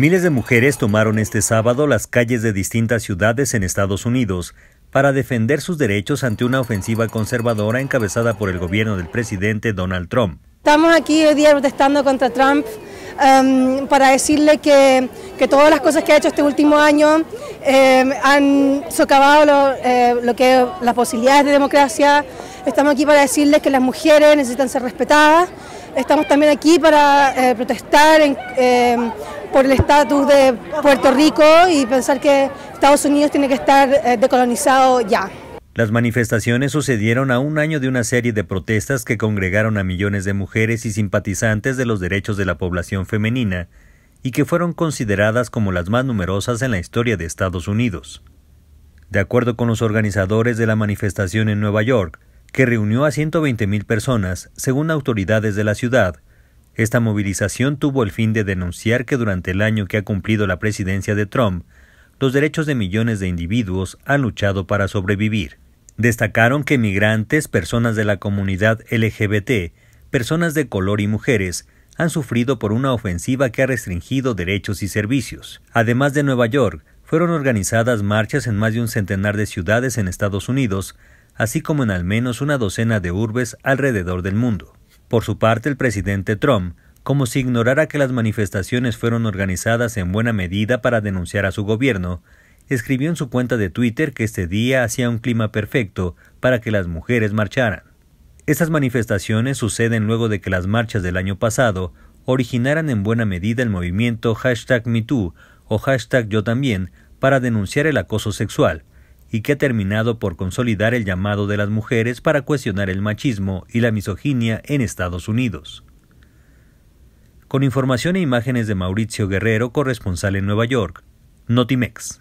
Miles de mujeres tomaron este sábado las calles de distintas ciudades en Estados Unidos para defender sus derechos ante una ofensiva conservadora encabezada por el gobierno del presidente Donald Trump. Estamos aquí hoy día protestando contra Trump em, para decirle que, que, todas las cosas que ha hecho este último año em, han socavado eh, lo, que las posibilidades de democracia. Estamos aquí para decirles que las mujeres necesitan ser respetadas. Estamos también aquí para eh, protestar en, em, por el estatus de Puerto Rico y pensar que Estados Unidos tiene que estar eh, decolonizado ya. Las manifestaciones sucedieron a un año de una serie de protestas que congregaron a millones de mujeres y simpatizantes de los derechos de la población femenina y que fueron consideradas como las más numerosas en la historia de Estados Unidos. De acuerdo con los organizadores de la manifestación en Nueva York, que reunió a 120.000 personas, según autoridades de la ciudad, esta movilización tuvo el fin de denunciar que durante el año que ha cumplido la presidencia de Trump, los derechos de millones de individuos han luchado para sobrevivir. Destacaron que migrantes, personas de la comunidad LGBT, personas de color y mujeres han sufrido por una ofensiva que ha restringido derechos y servicios. Además de Nueva York, fueron organizadas marchas en más de un centenar de ciudades en Estados Unidos, así como en al menos una docena de urbes alrededor del mundo. Por su parte, el presidente Trump, como si ignorara que las manifestaciones fueron organizadas en buena medida para denunciar a su gobierno, escribió en su cuenta de Twitter que este día hacía un clima perfecto para que las mujeres marcharan. Estas manifestaciones suceden luego de que las marchas del año pasado originaran en buena medida el movimiento hashtag MeToo o hashtag Yo también para denunciar el acoso sexual, y que ha terminado por consolidar el llamado de las mujeres para cuestionar el machismo y la misoginia en Estados Unidos. Con información e imágenes de Mauricio Guerrero, corresponsal en Nueva York, Notimex.